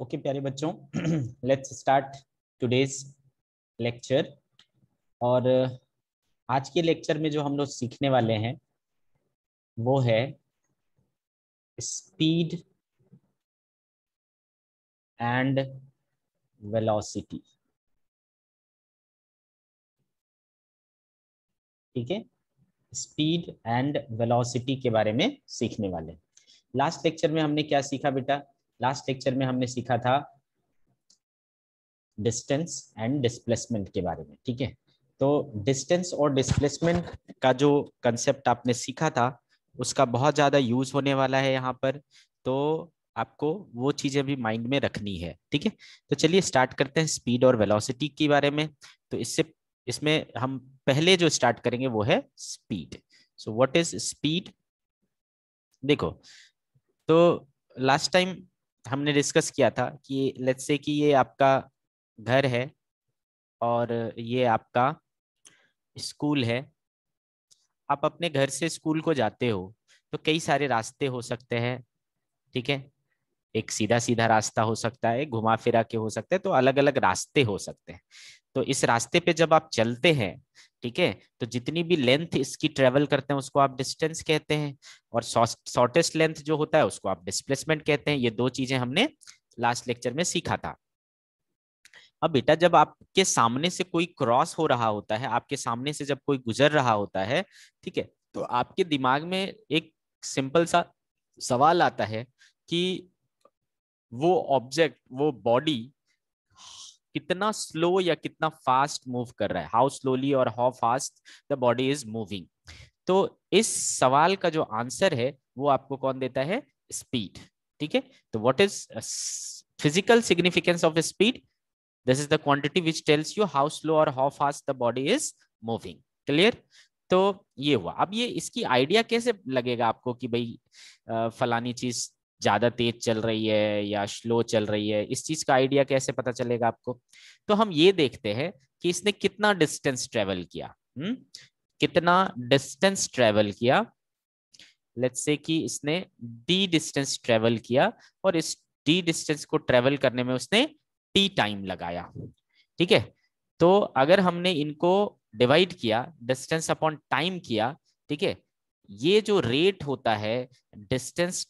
Okay प्यारे बच्चों let's start today's lecture और आज के लेक्चर में जो हम लोग सीखने वाले हैं वो है स्पीड एंड वेलोसिटी ठीक है स्पीड एंड वेलोसिटी के बारे में सीखने वाले लास्ट लेक्चर में हमने क्या सीखा बेटा लास्ट लेक्चर में हमने सीखा था डिस्टेंस एंड डिस्प्लेसमेंट के बारे में ठीक है तो डिस्टेंस और डिस्प्लेसमेंट का जो कंसेप्ट आपने सीखा था उसका बहुत ज़्यादा यूज होने वाला है यहाँ पर तो आपको वो चीज़ें भी माइंड में रखनी है ठीक है तो चलिए स्टार्ट करते हैं स्पीड और वेलोसिटी के बारे में तो इससे इसमें हम पहले जो स्टार्ट करेंगे वो है speed so what is speed देखो तो लास्ट टाइम हमने डिस्कस किया था कि लेट्स से कि ये आपका घर है और ये आपका स्कूल है आप अपने घर से स्कूल को जाते हो तो कई सारे रास्ते हो सकते हैं ठीक है एक सीधा सीधा रास्ता हो सकता है घुमा फिरा के हो सकता है तो अलग अलग रास्ते हो सकते हैं तो इस रास्ते पे जब आप चलते हैं ठीक है तो जितनी भी लेंथ इसकी ट्रेवल करते हैं उसको आप डिस्टेंस कहते हैं और शॉर्टेस्ट लेंथ जो होता है उसको आप डिस्प्लेसमेंट कहते हैं ये दो चीजें हमने लास्ट लेक्चर में सीखा था अब बेटा जब आपके सामने से कोई क्रॉस हो रहा होता है आपके सामने से जब कोई गुजर रहा होता है ठीक है तो आपके दिमाग में एक सिंपल सा सवाल आता है कि वो ऑब्जेक्ट वो बॉडी कितना स्लो या कितना फास्ट मूव कर रहा है हाउ स्लोली और how fast the body is moving तो इस सवाल का जो आंसर है वो आपको कौन देता है स्पीड ठीक है तो what is physical significance of speed this is the quantity which tells you how slow और how fast the body is moving clear तो ये हुआ अब ये इसकी आइडिया कैसे लगेगा आपको कि भाई uh, फलानी चीज ज़्यादा तेज चल रही है या स्लो चल रही है इस चीज़ का आइडिया कैसे पता चलेगा आपको तो हम ये देखते हैं कि इसने कितना डिस्टेंस ट्रेवल किया हुँ? हम्म, कितना डिस्टेंस ट्रेवल किया लेट्स से कि इसने डी डिस्टेंस ट्रेवल किया और इस डी डिस्टेंस को ट्रेवल करने में उसने टी टाइम लगाया ठीक है तो अगर हमने इनको डिवाइड किया डिस्टेंस अपॉन टाइम किया ठीक है ये जो रेट होता है डिस्टेंस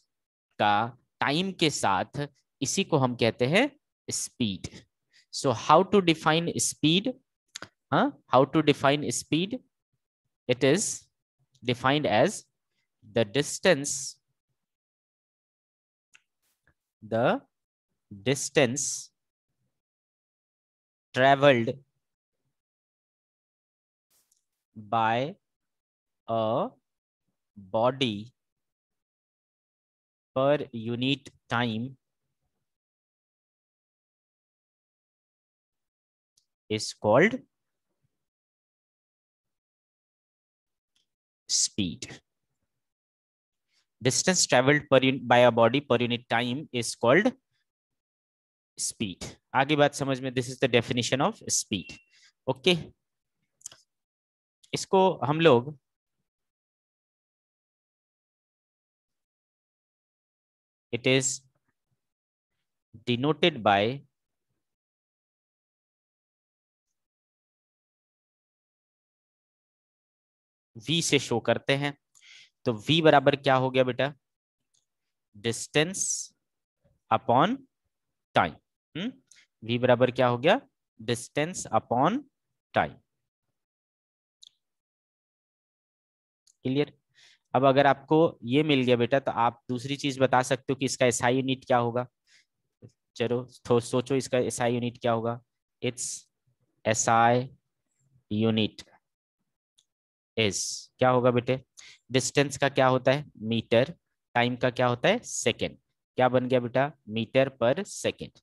का टाइम के साथ इसी को हम कहते हैं speed so how to define speed how to define speed it is defined as the distance the distance travelled by a body per unit time is called speed. Distance traveled per by a body per unit time is called speed. आगे बात समझ में this is the definition of speed okay इसको हम लोग it is denoted by v से show करते हैं तो v बराबर क्या हो गया बेटा डिस्टेंस अपॉन टाइम v बराबर क्या हो गया डिस्टेंस अपॉन टाइम क्लियर अब अगर आपको ये मिल गया बेटा तो आप दूसरी चीज बता सकते हो कि इसका एस आई यूनिट क्या होगा चलो तो सोचो इसका एस आई यूनिट क्या होगा इट्स आई यूनिट इज क्या होगा बेटे डिस्टेंस का क्या होता है मीटर टाइम का क्या होता है सेकेंड क्या बन गया बेटा metre per second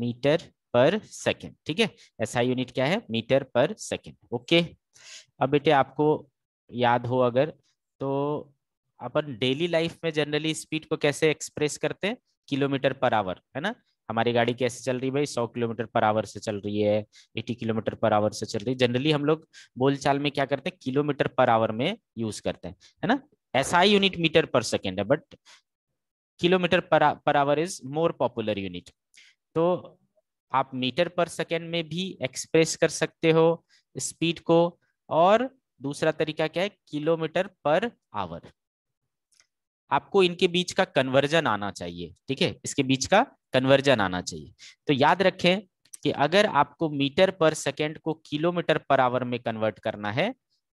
metre per second ठीक है एस आई यूनिट क्या है मीटर पर सेकेंड ओके अब बेटे आपको याद हो अगर तो अपन डेली लाइफ में जनरली स्पीड को कैसे एक्सप्रेस करते हैं किलोमीटर पर आवर है ना हमारी गाड़ी कैसे चल रही है भाई सौ किलोमीटर पर आवर से चल रही है एटी किलोमीटर पर आवर से चल रही है जनरली हम लोग बोलचाल में क्या करते हैं किलोमीटर पर आवर में यूज करते हैं है ना ऐसा ही यूनिट मीटर पर सेकेंड है but kilometre per per hour is more popular unit तो आप मीटर पर सेकेंड में भी एक्सप्रेस कर सकते हो स्पीड को और दूसरा तरीका क्या है किलोमीटर पर आवर आपको इनके बीच का कन्वर्जन आना चाहिए ठीक है इसके बीच का कन्वर्जन आना चाहिए तो याद रखें कि अगर आपको मीटर पर सेकेंड को किलोमीटर पर आवर में कन्वर्ट करना है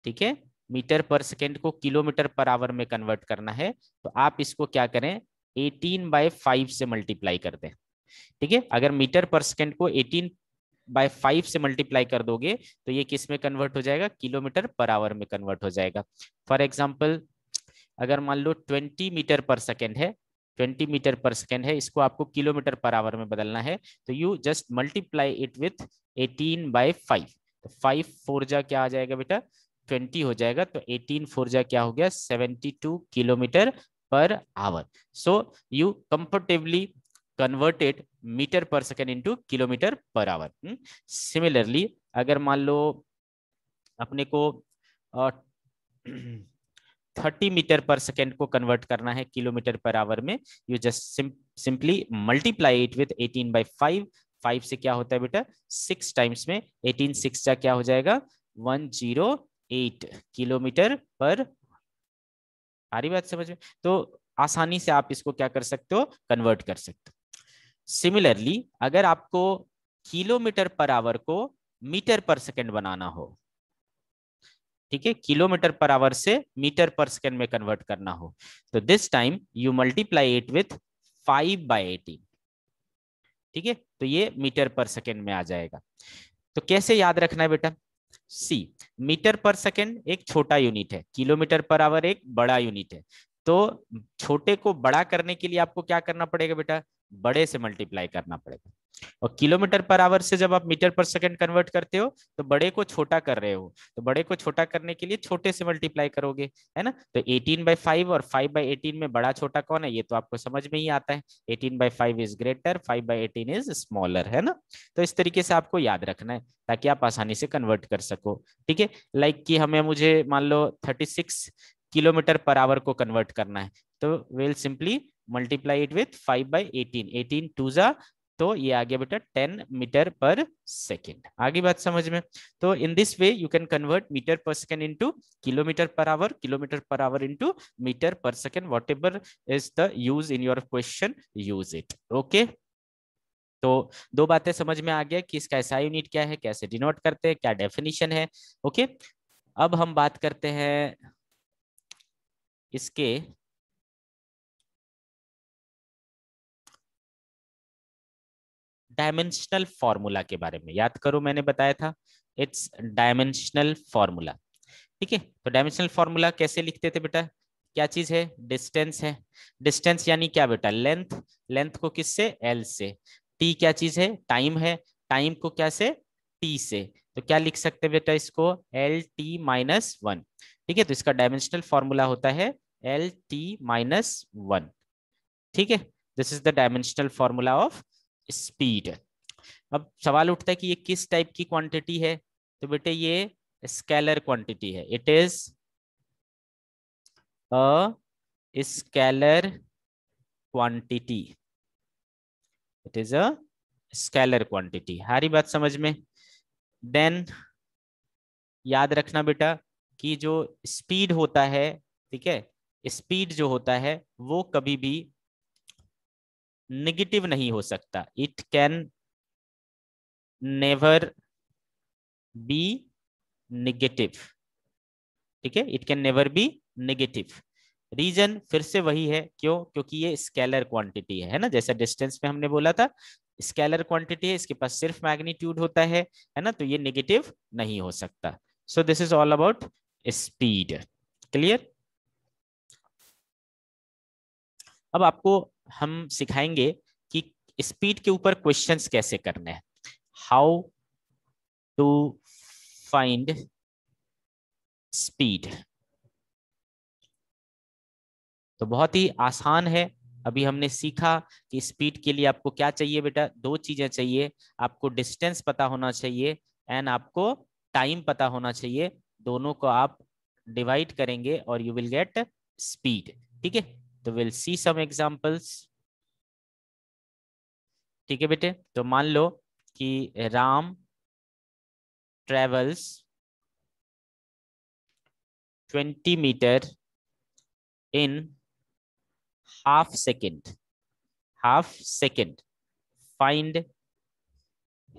ठीक है मीटर पर सेकेंड को किलोमीटर पर आवर में कन्वर्ट करना है तो आप इसको क्या करें 18 बाय 5 से मल्टीप्लाई कर दें ठीक है अगर मीटर पर सेकेंड को एटीन बाय फाइव से मल्टीप्लाई कर दोगे तो ये किस में कन्वर्ट हो जाएगा किलोमीटर पर आवर में कन्वर्ट हो जाएगा फॉर एग्जाम्पल अगर मान लो ट्वेंटी मीटर पर सेकेंड है 20 मीटर पर सेकेंड है इसको आपको किलोमीटर पर आवर में बदलना है तो you just multiply it with 18 by 5 तो 5 फोर जा क्या आ जाएगा बेटा 20 हो जाएगा तो 18 फोर जा क्या हो गया 72 kilometre per hour so you comfortably converted metre per second into kilometre per hour similarly अगर मान लो अपने को थर्टी मीटर पर सेकेंड को कन्वर्ट करना है किलोमीटर पर आवर में you just simply multiply it with eighteen by five five से क्या होता है बेटा सिक्स टाइम्स में एटीन सिक्स का क्या हो जाएगा वन जीरो एट किलोमीटर पर आ रही बात समझ में तो आसानी से आप इसको क्या कर सकते हो कन्वर्ट कर सकते हो सिमिलरली अगर आपको किलोमीटर पर आवर को मीटर पर सेकेंड बनाना हो ठीक है किलोमीटर पर आवर से मीटर पर सेकेंड में कन्वर्ट करना हो तो this time you multiply it with five by eighteen ठीक है तो ये मीटर पर सेकेंड में आ जाएगा तो कैसे याद रखना है बेटा सी मीटर पर सेकेंड एक छोटा यूनिट है किलोमीटर पर आवर एक बड़ा यूनिट है तो छोटे को बड़ा करने के लिए आपको क्या करना पड़ेगा बेटा बड़े से मल्टीप्लाई करना पड़ेगा और किलोमीटर पर आवर से जब आप मीटर पर सेकंड कन्वर्ट करते हो तो बड़े को छोटा कर रहे हो तो बड़े को छोटा करने के लिए छोटे से मल्टीप्लाई करोगे है ना तो 18 बाई फाइव और 5 बाई एटीन में बड़ा छोटा कौन है ये तो आपको समझ में ही आता है 18 by five is greater 5 by eighteen is smaller है ना तो इस तरीके से आपको याद रखना है ताकि आप आसानी से कन्वर्ट कर सको ठीक है लाइक कि हमें मुझे मान लो थर्टी किलोमीटर पर आवर को कन्वर्ट करना है तो well simply multiply it with five by eighteen eighteen two जा तो ये आ गया बेटा टेन मीटर पर सेकेंड आगे बात समझ में तो in this way you can convert metre per second into kilometre per hour kilometre per hour into metre per second whatever is the use in your question use it okay तो दो बातें समझ में आ गया कि इसका ऐसा unit क्या है कैसे डिनोट करते हैं क्या डेफिनेशन है ओके अब हम बात करते हैं इसके डायमेंशनल फॉर्मूला के बारे में याद करो मैंने बताया था इट्स डायमेंशनल फॉर्मूला ठीक है तो डायमेंशनल फॉर्मूला कैसे लिखते थे बेटा क्या चीज है डिस्टेंस है डिस्टेंस यानी क्या बेटा लेंथ लेंथ को किससे एल से टी क्या चीज है टाइम है टाइम को क्या से टी से तो क्या लिख सकते बेटा इसको एल टी माइनस वन ठीक है तो इसका डायमेंशनल फॉर्मूला होता है एल टी माइनस वन ठीक है this is the dimensional formula of speed अब सवाल उठता है कि ये किस टाइप की क्वांटिटी है तो बेटे ये स्केलर क्वांटिटी है it is a scalar quantity it is a scalar quantity हरी बात समझ में देन याद रखना बेटा कि जो स्पीड होता है ठीक है स्पीड जो होता है वो कभी भी निगेटिव नहीं हो सकता it can never be negative ठीक है it can never be negative reason फिर से वही है क्यों क्योंकि ये स्केलर क्वांटिटी है, है ना जैसा डिस्टेंस में हमने बोला था स्केलर क्वांटिटी है इसके पास सिर्फ मैग्नीट्यूड होता है है ना तो ये निगेटिव नहीं हो सकता so this is all about speed clear अब आपको हम सिखाएंगे कि स्पीड के ऊपर क्वेश्चंस कैसे करने हैं हाउ टू फाइंड स्पीड तो बहुत ही आसान है अभी हमने सीखा कि स्पीड के लिए आपको क्या चाहिए बेटा दो चीजें चाहिए आपको डिस्टेंस पता होना चाहिए एंड आपको टाइम पता होना चाहिए दोनों को आप डिवाइड करेंगे और यू विल गेट स्पीड ठीक है तो विल सी सम एग्जांपल्स ठीक है बेटे तो मान लो कि Ram travels 20 metre in half second half second find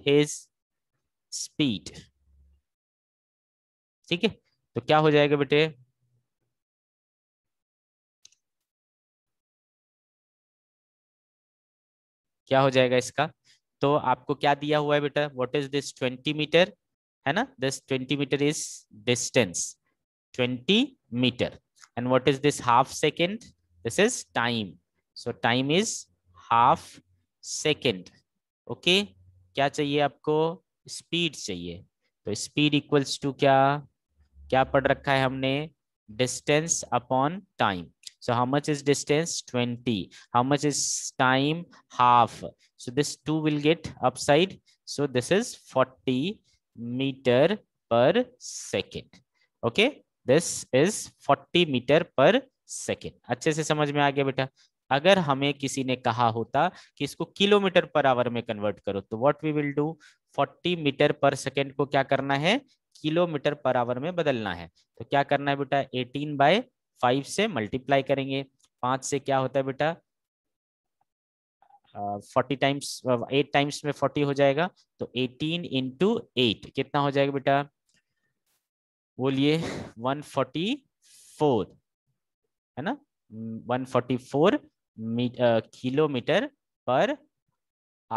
his speed ठीक है तो क्या हो जाएगा बेटे क्या हो जाएगा इसका तो आपको क्या दिया हुआ है बेटा what is this twenty metre है ना this twenty metre is distance twenty metre and what is this half second this is time so time is half second okay क्या चाहिए आपको स्पीड चाहिए तो स्पीड इक्वल्स टू क्या क्या पढ़ रखा है हमने distance upon time So how much is distance? 20. How much is time? Half. So this 2 will get upside. So this is 40 meter per second. Okay. This is 40 meter per second अच्छे से समझ में आ गया बेटा अगर हमें किसी ने कहा होता कि इसको किलोमीटर पर आवर में कन्वर्ट करो तो what we will do 40 metre per second को क्या करना है किलोमीटर पर आवर में बदलना है तो क्या करना है बेटा 18 बाय फाइव से मल्टीप्लाई करेंगे पांच से क्या होता है बेटा फोर्टी टाइम्स एट टाइम्स में फोर्टी हो जाएगा तो एटीन इंटू एट कितना हो जाएगा बेटा बोलिए वन फोर्टी फोर है ना one forty four kilometre per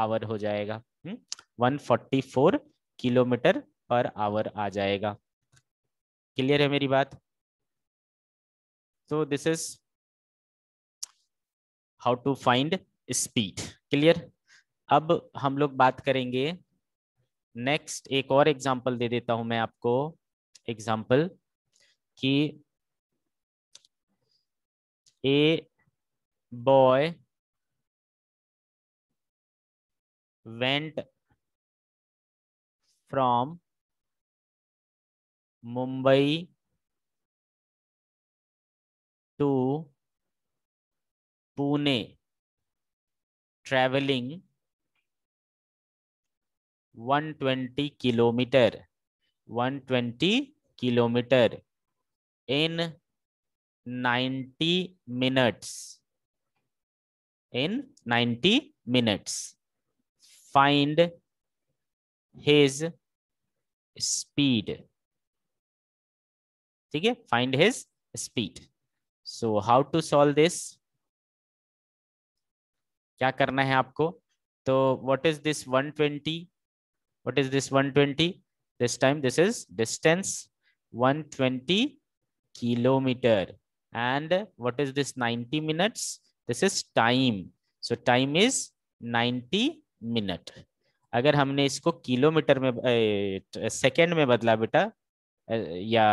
hour हो जाएगा hmm, one forty four kilometre per hour आ जाएगा क्लियर है मेरी बात so this is how to find speed clear अब हम लोग बात करेंगे नेक्स्ट एक और एग्जाम्पल दे देता हूं मैं आपको एग्जाम्पल कि a boy went from Mumbai to Pune travelling 120 kilometre 120 kilometre in 90 minutes in 90 minutes find his speed ठीक है find his speed so how to solve this क्या करना है आपको तो what is this 120 twenty what is this one this time this is distance 120 kilometre and what is this 90 minutes this is time so time is ninety minute अगर हमने इसको kilometre में second में बदला बेटा या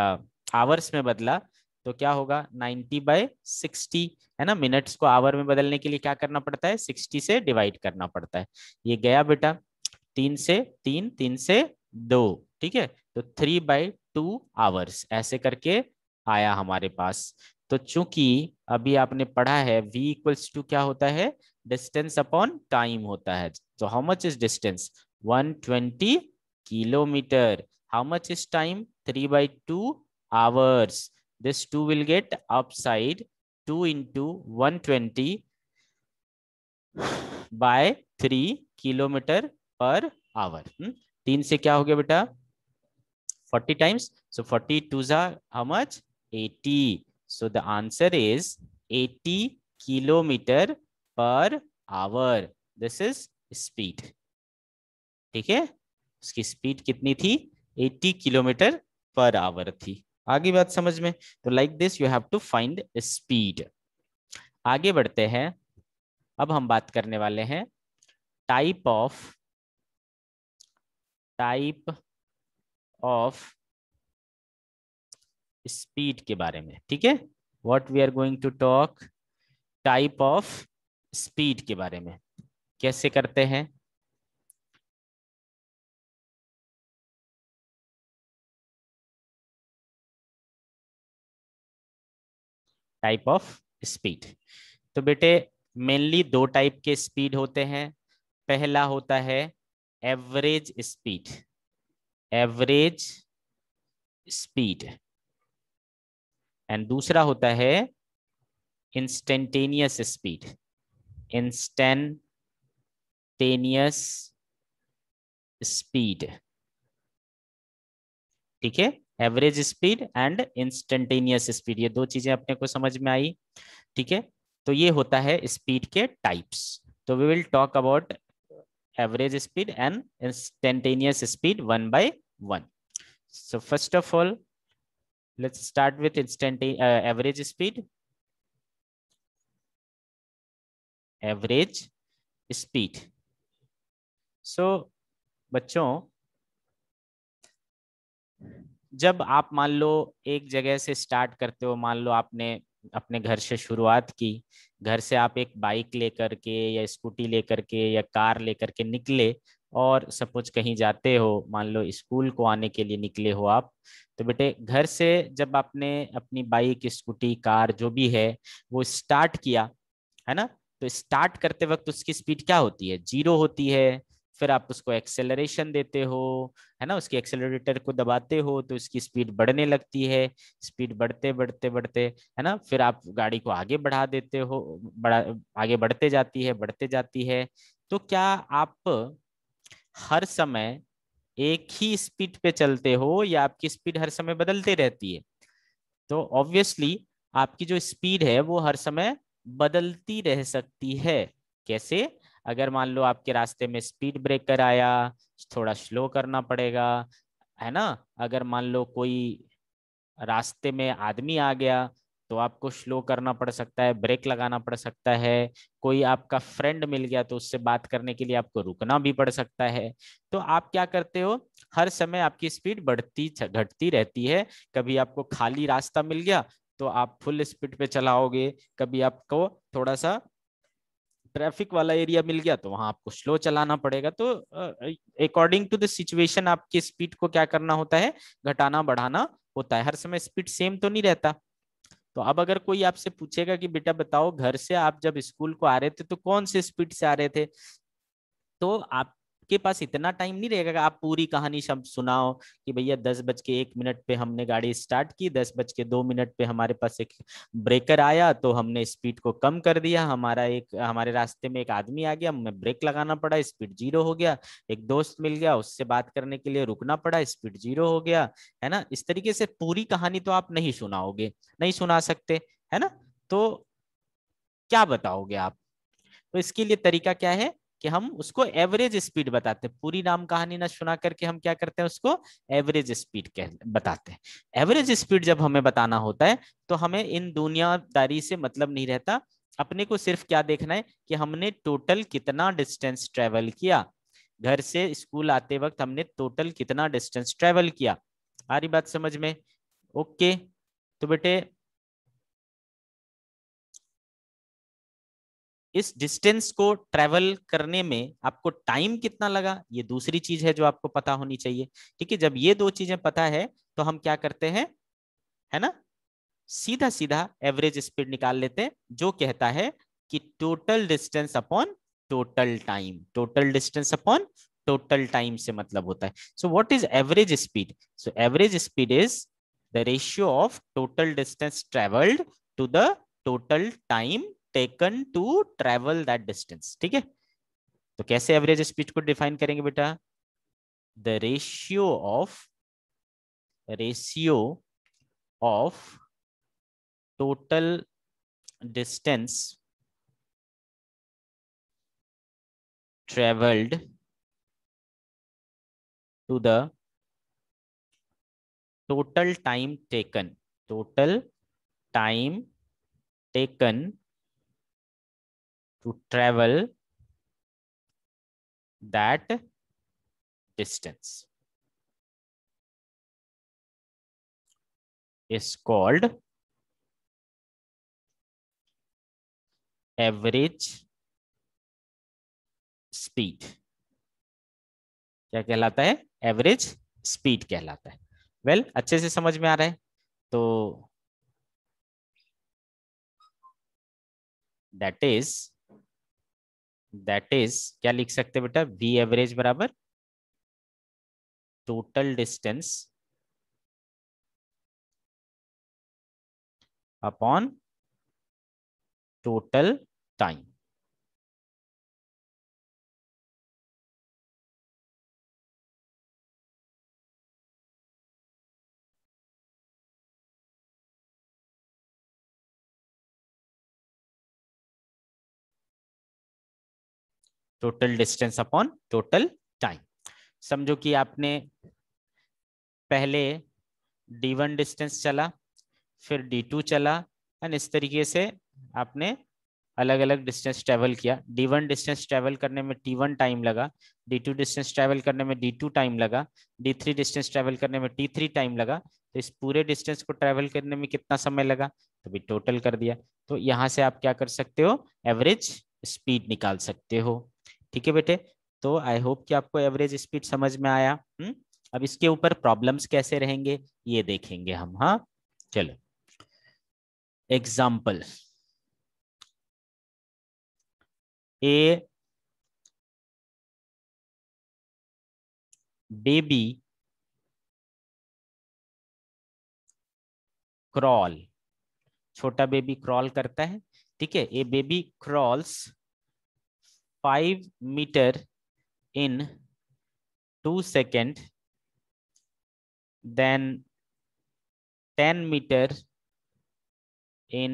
आवर्स में बदला तो क्या होगा 90 बाय 60 है ना मिनट्स को आवर में बदलने के लिए क्या करना पड़ता है 60 से डिवाइड करना पड़ता है ये गया बेटा तीन से तीन तीन से दो ठीक है तो थ्री बाई टू आवर्स ऐसे करके आया हमारे पास तो चूंकि अभी आपने पढ़ा है v इक्वल्स टू क्या होता है डिस्टेंस अपॉन टाइम होता है तो how much is distance 120 kilometre how much is time three by two hours This 2 will get upside 2 into 120 by 3 kilometre per hour तीन se kya ho gaya beta 40 times. So 40 twos are how much? 80. So the answer is 80 kilometer per hour. This is speed. theek hai uski speed kitni thi 80 kilometre per hour थी आगे बात समझ में तो like this you have to find speed आगे बढ़ते हैं अब हम बात करने वाले हैं type of type of speed के बारे में ठीक है what we are going to talk type of speed के बारे में कैसे करते हैं टाइप ऑफ स्पीड तो बेटे मेनली दो टाइप के स्पीड होते हैं पहला होता है average speed average speed and दूसरा होता है इंस्टेंटेनियस स्पीड इंस्टेंटेनियस स्पीड ठीक है average speed and instantaneous speed ये दो चीजें अपने को समझ में आई ठीक है तो ये होता है स्पीड के टाइप्स तो we will talk about average speed and instantaneous speed one by one so first of all let's start with instant average speed average speed so बच्चों जब आप मान लो एक जगह से स्टार्ट करते हो मान लो आपने अपने घर से शुरुआत की घर से आप एक बाइक लेकर के या स्कूटी लेकर के या कार लेकर के निकले और सपोज कहीं जाते हो मान लो स्कूल को आने के लिए निकले हो आप तो बेटे घर से जब आपने अपनी बाइक स्कूटी कार जो भी है वो स्टार्ट किया है ना तो स्टार्ट करते वक्त उसकी स्पीड क्या होती है जीरो होती है फिर आप उसको एक्सेलरेशन देते हो है ना उसके एक्सेलरेटर को दबाते हो तो उसकी स्पीड बढ़ने लगती है स्पीड बढ़ते बढ़ते बढ़ते है ना फिर आप गाड़ी को आगे बढ़ा देते हो बढ़ा आगे बढ़ते जाती है बढ़ते जाती है तो क्या आप हर समय एक ही स्पीड पे चलते हो या आपकी स्पीड हर समय बदलते रहती है तो ऑब्वियसली आपकी जो स्पीड है वो हर समय बदलती रह सकती है कैसे अगर मान लो आपके रास्ते में स्पीड ब्रेकर आया थोड़ा स्लो करना पड़ेगा है ना अगर मान लो कोई रास्ते में आदमी आ गया तो आपको स्लो करना पड़ सकता है ब्रेक लगाना पड़ सकता है कोई आपका फ्रेंड मिल गया तो उससे बात करने के लिए आपको रुकना भी पड़ सकता है तो आप क्या करते हो हर समय आपकी स्पीड बढ़ती घटती रहती है कभी आपको खाली रास्ता मिल गया तो आप फुल स्पीड पे चलाओगे कभी आपको थोड़ा सा ट्रैफिक वाला एरिया मिल गया तो वहां आपको स्लो चलाना पड़ेगा तो अकॉर्डिंग टू द सिचुएशन आपकी स्पीड को क्या करना होता है घटाना बढ़ाना होता है हर समय स्पीड सेम तो नहीं रहता तो अब अगर कोई आपसे पूछेगा कि बेटा बताओ घर से आप जब स्कूल को आ रहे थे तो कौन से स्पीड से आ रहे थे तो आप के पास इतना टाइम नहीं रहेगा आप पूरी कहानी सब सुनाओ कि भैया दस बज के एक मिनट पे हमने गाड़ी स्टार्ट की दस बज के दो मिनट पे हमारे पास एक ब्रेकर आया तो हमने स्पीड को कम कर दिया हमारा एक हमारे रास्ते में एक आदमी आ गया हमें ब्रेक लगाना पड़ा स्पीड जीरो हो गया एक दोस्त मिल गया उससे बात करने के लिए रुकना पड़ा स्पीड जीरो हो गया है ना इस तरीके से पूरी कहानी तो आप नहीं सुनाओगे नहीं सुना सकते है ना तो क्या बताओगे आप तो इसके लिए तरीका क्या है कि हम उसको एवरेज स्पीड बताते हैं पूरी नाम कहानी ना सुना करके हम क्या करते हैं उसको एवरेज स्पीड कह बताते हैं एवरेज स्पीड जब हमें बताना होता है तो हमें इन दुनियादारी से मतलब नहीं रहता अपने को सिर्फ क्या देखना है कि हमने टोटल कितना डिस्टेंस ट्रेवल किया घर से स्कूल आते वक्त हमने टोटल कितना डिस्टेंस ट्रेवल किया आ रही बात समझ में ओके तो बेटे इस डिस्टेंस को ट्रेवल करने में आपको टाइम कितना लगा ये दूसरी चीज है जो आपको पता होनी चाहिए ठीक है जब ये दो चीजें पता है तो हम क्या करते हैं है ना सीधा सीधा एवरेज स्पीड निकाल लेते हैं जो कहता है कि total distance upon total time total distance upon total time से मतलब होता है so what is average speed so average speed is the ratio of total distance travelled to the total time taken to travel that distance ठीक है तो कैसे average speed को define करेंगे बेटा the ratio of ratio of total distance travelled to the total time taken total time taken to travel that distance is called average speed. क्या कहलाता है एवरेज स्पीड कहलाता है वेल well, अच्छे से समझ में आ रहा है तो दैट इज दैट इज क्या लिख सकते बेटा वी एवरेज बराबर total distance upon total time total distance upon total time समझो कि आपने पहले d1 डिस्टेंस चला फिर d2 चला एंड इस तरीके से आपने अलग अलग डिस्टेंस ट्रेवल किया d1 डिस्टेंस ट्रेवल करने में t1 टाइम लगा d2 डिस्टेंस ट्रेवल करने में d2 टाइम लगा d3 डिस्टेंस ट्रेवल करने में t3 टाइम लगा तो इस पूरे डिस्टेंस को ट्रेवल करने में कितना समय लगा तो भी टोटल कर दिया तो यहाँ से आप क्या कर सकते हो एवरेज स्पीड निकाल सकते हो ठीक है बेटे तो आई होप कि आपको एवरेज स्पीड समझ में आया हम्म अब इसके ऊपर प्रॉब्लम्स कैसे रहेंगे ये देखेंगे हम हाँ चलो एग्जाम्पल ए बेबी क्रॉल छोटा बेबी क्रॉल करता है ठीक है a baby crawls 5 meter in 2 second, then 10 meter in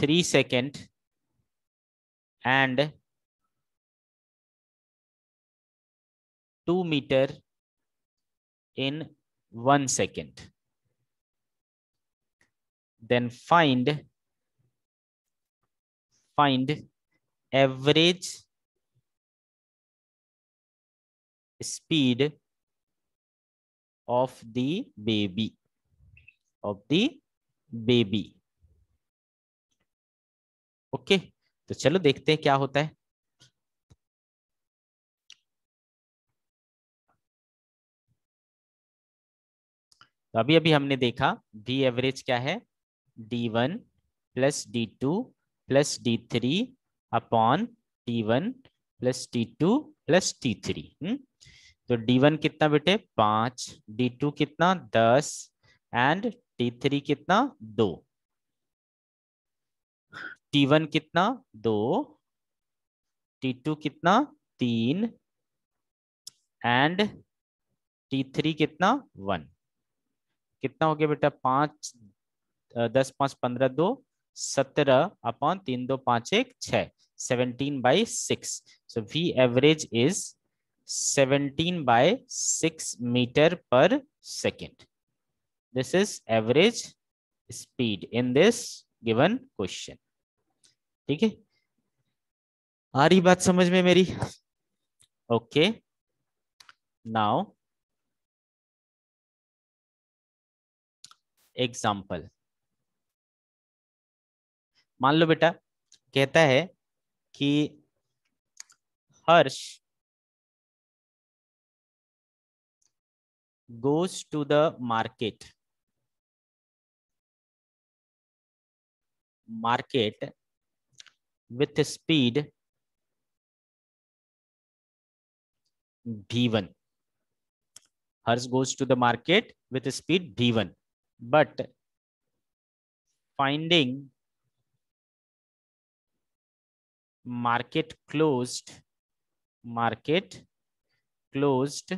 3 second and 2 meter in 1 second. Then find find average speed of the baby of the baby okay तो चलो देखते हैं क्या होता है तो अभी अभी हमने देखा डी एवरेज क्या है d one plus d two plus d three upon t one plus t two plus t three तो डी वन कितना बेटे पांच डी टू कितना दस एंड टी थ्री कितना दो टी वन कितना दो टी टू कितना तीन एंड टी थ्री कितना वन कितना हो गया बेटा पांच दस पांच पंद्रह दो सत्रह अपॉन तीन दो पांच एक seventeen by six so v average is seventeen by six metre per second this is average speed in this given question ठीक है आ रही बात समझ में मेरी ओके नाउ एग्जाम्पल मान लो बेटा कहता है कि Harsh goes to the market market with speed v one Harsh goes to the market with speed v one but finding market closed market closed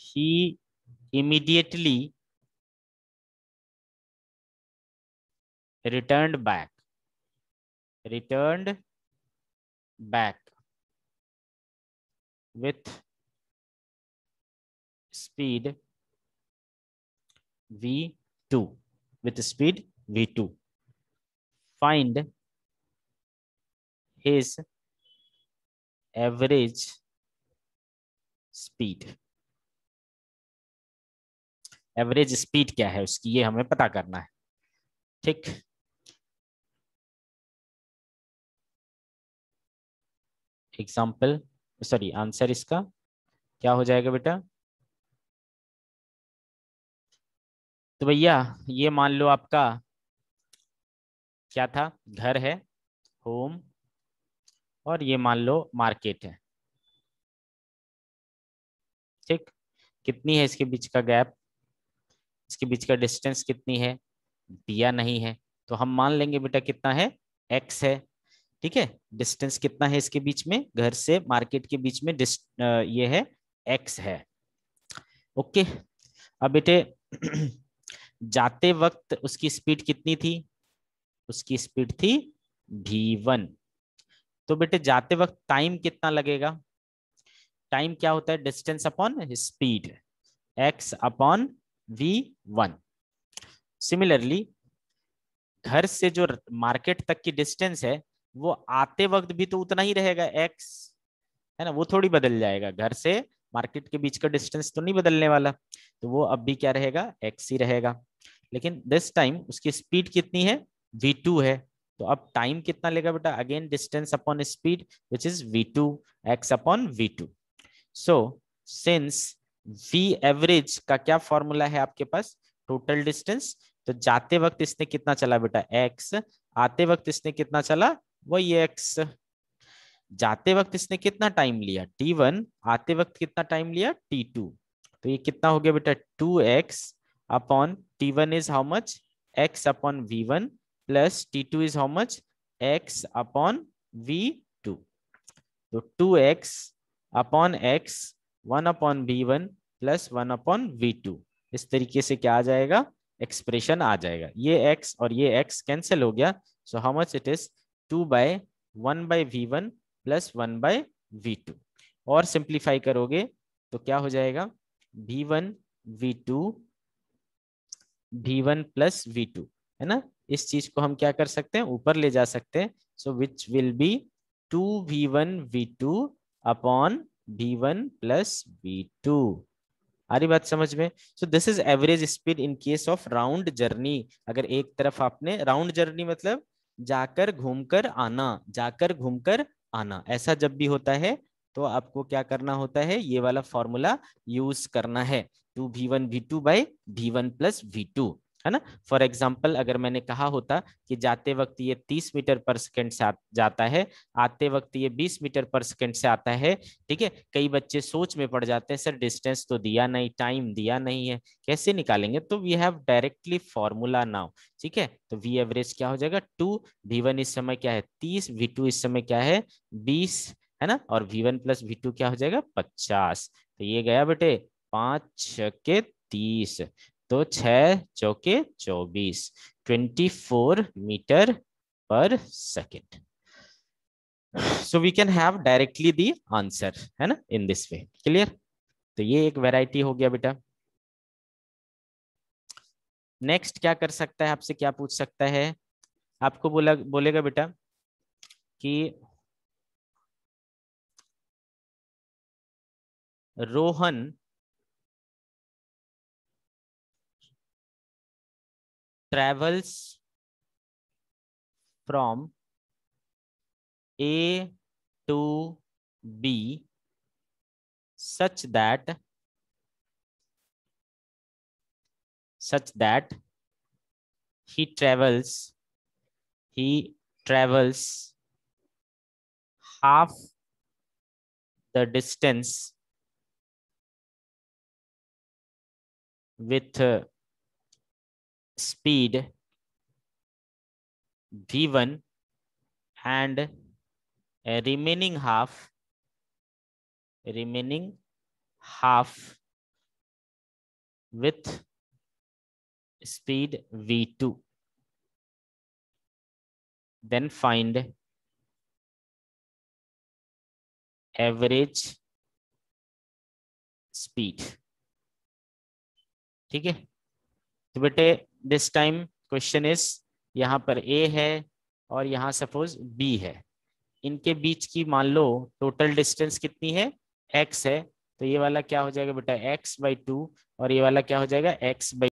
he immediately returned back returned back with speed v2 with speed v2 find his average speed average speed क्या है उसकी ये हमें पता करना है ठीक example sorry answer इसका क्या हो जाएगा बेटा तो भैया ये मान लो आपका क्या था घर है होम और ये मान लो मार्केट है ठीक कितनी है इसके बीच का गैप इसके बीच का डिस्टेंस कितनी है दिया नहीं है तो हम मान लेंगे बेटा कितना है एक्स है ठीक है डिस्टेंस कितना है इसके बीच में घर से मार्केट के बीच में डिस्ट ये है एक्स है ओके अब बेटे जाते वक्त उसकी स्पीड कितनी थी उसकी स्पीड थी भी वन तो बेटे जाते वक्त टाइम कितना लगेगा टाइम क्या होता है distance upon speed x upon v one similarly घर से जो मार्केट तक की डिस्टेंस है वो आते वक्त भी तो उतना ही रहेगा एक्स है ना वो थोड़ी बदल जाएगा घर से मार्केट के बीच का डिस्टेंस तो नहीं बदलने वाला तो वो अब भी क्या रहेगा एक्स ही रहेगा लेकिन दिस टाइम उसकी स्पीड कितनी है वी टू है तो अब टाइम कितना लेगा बेटा again distance upon speed which is v two x upon v two so since v average का क्या फॉर्मूला है आपके पास टोटल डिस्टेंस तो जाते वक्त इसने कितना चला बेटा एक्स आते वक्त इसने कितना चला वही एक्स जाते वक्त इसने कितना टाइम लिया टी वन आते वक्त कितना टाइम लिया टी टू तो ये कितना हो गया बेटा two x upon t one is how much x upon v one plus T2 is how much? X upon V2. So 2X upon X, 1 upon V1 plus 1 upon V2. इस तरीके से क्या आ जाएगा एक्सप्रेशन आ जाएगा ये x और ये x cancel हो गया so how much it is two by one by v one plus one by v two और सिंप्लीफाई करोगे तो क्या हो जाएगा v one v two v one plus v two है ना इस चीज को हम क्या कर सकते हैं ऊपर ले जा सकते हैं so which will be two v one v two upon v one plus v two आ रही बात समझ में so this is average speed in case of round journey अगर एक तरफ आपने राउंड जर्नी मतलब जाकर घूमकर आना जाकर घूमकर आना ऐसा जब भी होता है तो आपको क्या करना होता है ये वाला फॉर्मूला यूज करना है two v one v two by v one plus v two है ना फॉर एग्जाम्पल अगर मैंने कहा होता कि जाते वक्त ये तीस मीटर पर सेकेंड से जाता है आते वक्त ये बीस मीटर पर सेकेंड से आता है ठीक है कई बच्चे सोच में पड़ जाते हैं सर डिस्टेंस तो दिया नहीं टाइम दिया नहीं है कैसे निकालेंगे तो we have directly formula now ठीक है तो वी एवरेज क्या हो जाएगा टू वी वन इस समय क्या है तीस वी टू इस समय क्या है बीस है ना और v one plus v two क्या हो जाएगा पचास तो ये गया बेटे पांच के तीस तो छह चौके चौबीस twenty four metre per second so we can have directly the answer है ना इन दिस वे क्लियर तो ये एक वेराइटी हो गया बेटा नेक्स्ट क्या कर सकता है आपसे क्या पूछ सकता है आपको बोला बोलेगा बेटा कि Rohan travels from A to B such that such that he travels he travels half the distance with speed v1 and a remaining half remaining half with speed v2 then find average speed ठीक है तो बेटे this time question is यहाँ पर ए है और यहाँ suppose B है इनके बीच की मान लो टोटल डिस्टेंस कितनी है एक्स है तो ये वाला क्या हो जाएगा बेटा एक्स बाई टू और ये वाला क्या हो जाएगा एक्स बाई